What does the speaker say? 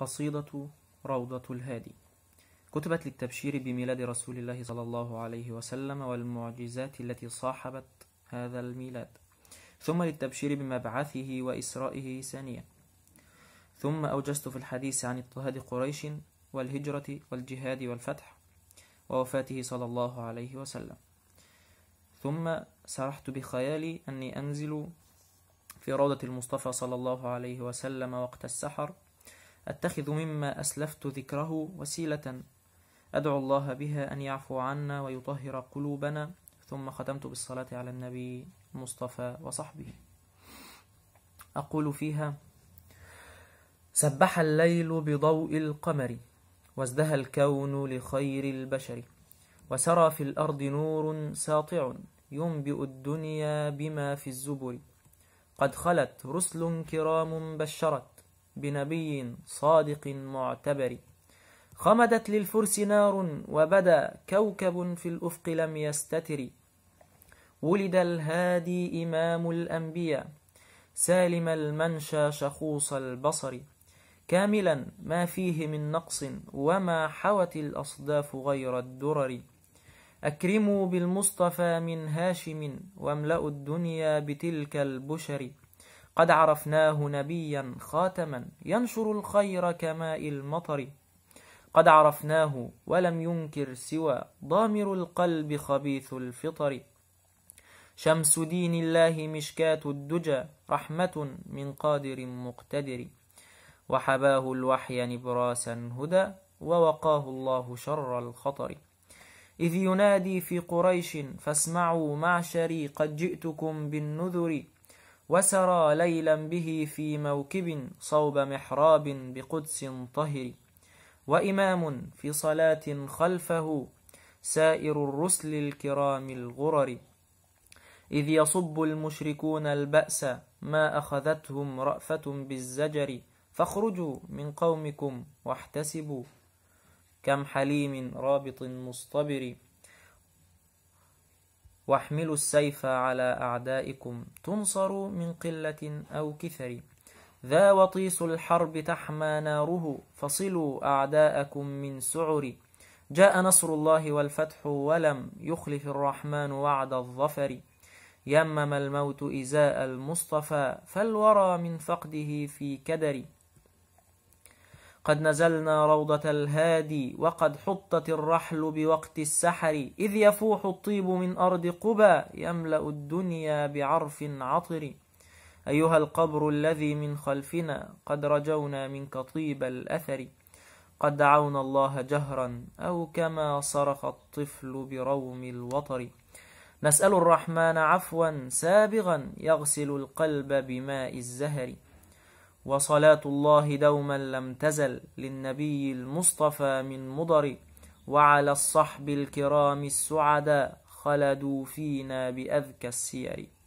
قصيدة روضة الهادي كتبت للتبشير بميلاد رسول الله صلى الله عليه وسلم والمعجزات التي صاحبت هذا الميلاد ثم للتبشير بمبعثه وإسرائه ثانيا ثم أوجزت في الحديث عن اضطهاد قريش والهجرة والجهاد والفتح ووفاته صلى الله عليه وسلم ثم سرحت بخيالي أني أنزل في روضة المصطفى صلى الله عليه وسلم وقت السحر أتخذ مما أسلفت ذكره وسيلة أدعو الله بها أن يعفو عنا ويطهر قلوبنا ثم ختمت بالصلاة على النبي المصطفى وصحبه أقول فيها سبح الليل بضوء القمر وازدهى الكون لخير البشر وسرى في الأرض نور ساطع ينبئ الدنيا بما في الزبر قد خلت رسل كرام بشرت بنبي صادق معتبر خمدت للفرس نار وبدا كوكب في الأفق لم يستتر ولد الهادي إمام الأنبياء سالم المنشى شخوص البصر كاملا ما فيه من نقص وما حوت الأصداف غير الدرر أكرموا بالمصطفى من هاشم واملأوا الدنيا بتلك البشر قد عرفناه نبيا خاتما ينشر الخير كماء المطر قد عرفناه ولم ينكر سوى ضامر القلب خبيث الفطر شمس دين الله مشكاة الدجى رحمة من قادر مقتدر وحباه الوحي نبراسا هدى ووقاه الله شر الخطر إذ ينادي في قريش فاسمعوا معشري قد جئتكم بالنذر وسرى ليلا به في موكب صوب محراب بقدس طهر وإمام في صلاة خلفه سائر الرسل الكرام الغرر إذ يصب المشركون البأس ما أخذتهم رأفة بالزجر فاخرجوا من قومكم واحتسبوا كم حليم رابط مصطبر واحملوا السيف على أعدائكم تنصروا من قلة أو كثر ذا وطيس الحرب تحمى ناره فصلوا أعداءكم من سعر جاء نصر الله والفتح ولم يخلف الرحمن وعد الظفر يمم الموت إزاء المصطفى فالورى من فقده في كدر قد نزلنا روضة الهادي وقد حطت الرحل بوقت السحر إذ يفوح الطيب من أرض قبى يملأ الدنيا بعرف عطر أيها القبر الذي من خلفنا قد رجونا منك طيب الأثر قد دعونا الله جهرا أو كما صرخ الطفل بروم الوطر نسأل الرحمن عفوا سابغا يغسل القلب بماء الزهر وصلاة الله دوما لم تزل للنبي المصطفى من مضر وعلى الصحب الكرام السعداء خلدوا فينا بأذكى السير